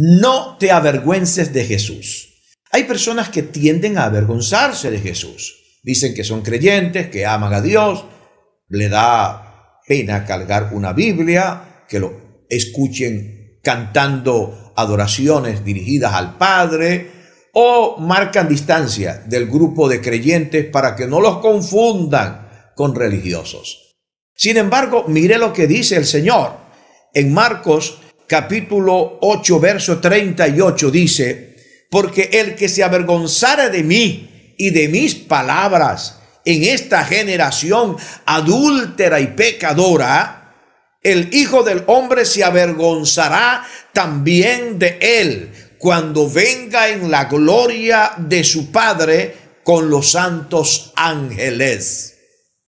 No te avergüences de Jesús. Hay personas que tienden a avergonzarse de Jesús. Dicen que son creyentes, que aman a Dios, le da pena cargar una Biblia, que lo escuchen cantando adoraciones dirigidas al Padre, o marcan distancia del grupo de creyentes para que no los confundan con religiosos. Sin embargo, mire lo que dice el Señor en Marcos capítulo 8, verso 38 dice, porque el que se avergonzara de mí y de mis palabras en esta generación adúltera y pecadora, el Hijo del Hombre se avergonzará también de él cuando venga en la gloria de su Padre con los santos ángeles.